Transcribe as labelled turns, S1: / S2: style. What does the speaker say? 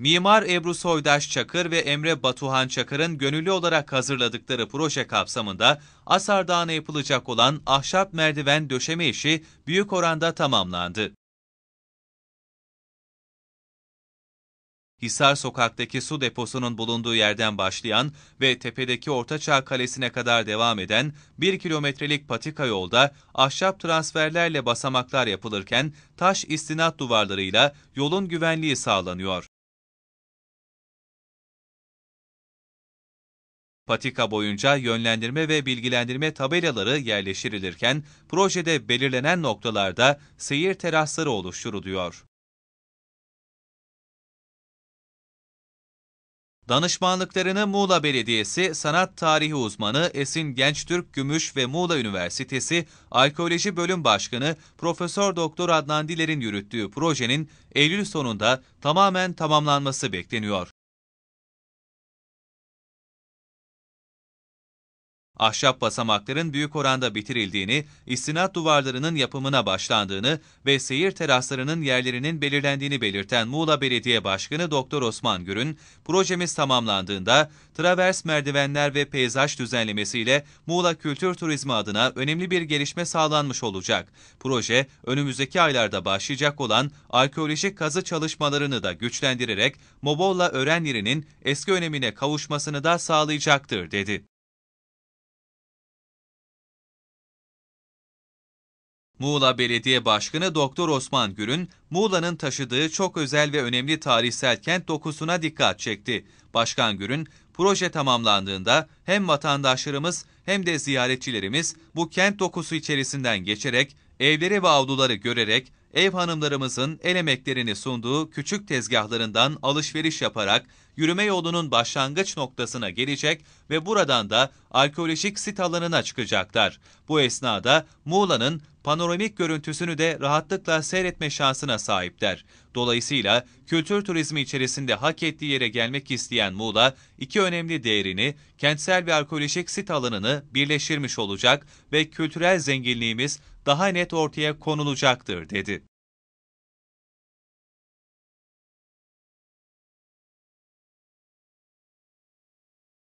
S1: Mimar Ebru Soydaş Çakır ve Emre Batuhan Çakır'ın gönüllü olarak hazırladıkları proje kapsamında Asar Dağı'na yapılacak olan ahşap merdiven döşeme işi büyük oranda tamamlandı. Hisar Sokak'taki su deposunun bulunduğu yerden başlayan ve tepedeki Ortaçağ Kalesi'ne kadar devam eden 1 kilometrelik patika yolda ahşap transferlerle basamaklar yapılırken taş istinat duvarlarıyla yolun güvenliği sağlanıyor. patika boyunca yönlendirme ve bilgilendirme tabelaları yerleştirilirken projede belirlenen noktalarda seyir terasları oluşturuluyor. Danışmanlıklarını Muğla Belediyesi Sanat Tarihi Uzmanı Esin Gençtürk Gümüş ve Muğla Üniversitesi Arkeoloji Bölüm Başkanı Profesör Doktor Adnan Diler'in yürüttüğü projenin Eylül sonunda tamamen tamamlanması bekleniyor. ahşap basamakların büyük oranda bitirildiğini, istinat duvarlarının yapımına başlandığını ve seyir teraslarının yerlerinin belirlendiğini belirten Muğla Belediye Başkanı Doktor Osman Gür'ün, projemiz tamamlandığında travers merdivenler ve peyzaj düzenlemesiyle Muğla kültür turizmi adına önemli bir gelişme sağlanmış olacak. Proje önümüzdeki aylarda başlayacak olan arkeolojik kazı çalışmalarını da güçlendirerek Mobolla Ören yerinin eski önemine kavuşmasını da sağlayacaktır dedi. Muğla Belediye Başkanı Doktor Osman Gür'ün Muğla'nın taşıdığı çok özel ve önemli tarihsel kent dokusuna dikkat çekti. Başkan Gür'ün proje tamamlandığında hem vatandaşlarımız hem de ziyaretçilerimiz bu kent dokusu içerisinden geçerek, evleri ve avluları görerek, ev hanımlarımızın el emeklerini sunduğu küçük tezgahlarından alışveriş yaparak yürüme yolunun başlangıç noktasına gelecek ve buradan da arkeolojik sit alanına çıkacaklar. Bu esnada Muğla'nın panoramik görüntüsünü de rahatlıkla seyretme şansına sahipler. Dolayısıyla kültür turizmi içerisinde hak ettiği yere gelmek isteyen Muğla, iki önemli değerini, kentsel ve arkeolojik sit alanını birleştirmiş olacak ve kültürel zenginliğimiz daha net ortaya konulacaktır dedi.